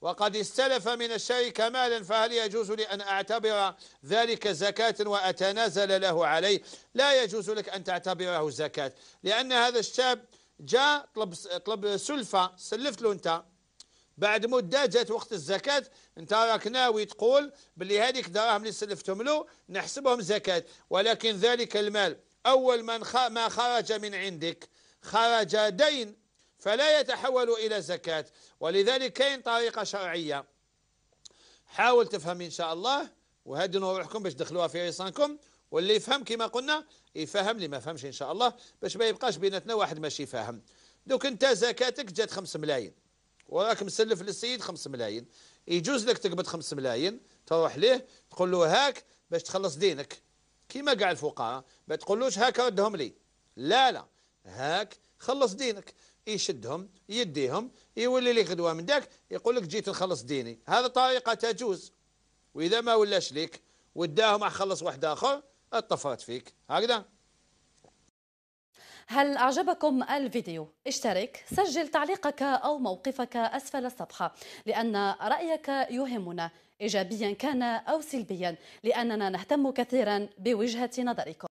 وقد استلف من الشركة مالا فهل يجوز لي أن أعتبر ذلك زكاة وأتنازل له عليه لا يجوز لك أن تعتبره زكاة لأن هذا الشاب جاء طلب, طلب سلفة سلفت له أنت بعد مدة جات وقت الزكاة انت راك ناوي تقول باللي هذيك دراهم اللي سلفتهم له نحسبهم زكاة ولكن ذلك المال أول من ما خرج من عندك خرج دين فلا يتحول إلى زكاة ولذلك كاين طريقة شرعية حاول تفهم إن شاء الله وهدنوا روحكم باش تدخلوها في عصانكم واللي يفهم كما قلنا يفهم اللي ما فهمش إن شاء الله باش ما يبقاش بيناتنا واحد ماشي فاهم دوك أنت زكاتك جات 5 ملايين وراك مسلف للسيد 5 ملايين يجوز لك تقبض 5 ملايين تروح ليه تقول له هاك باش تخلص دينك كيما كاع الفقراء ما تقولوش هاك ردهم لي لا لا هاك خلص دينك يشدهم يديهم يولي لي غدوه من داك يقول لك جيت نخلص ديني هذا طريقه تجوز واذا ما ولاش ليك وداهم خلص واحد اخر اطفات فيك هكذا هل أعجبكم الفيديو؟ اشترك، سجل تعليقك أو موقفك أسفل الصفحة لأن رأيك يهمنا إيجابيا كان أو سلبيا لأننا نهتم كثيرا بوجهة نظركم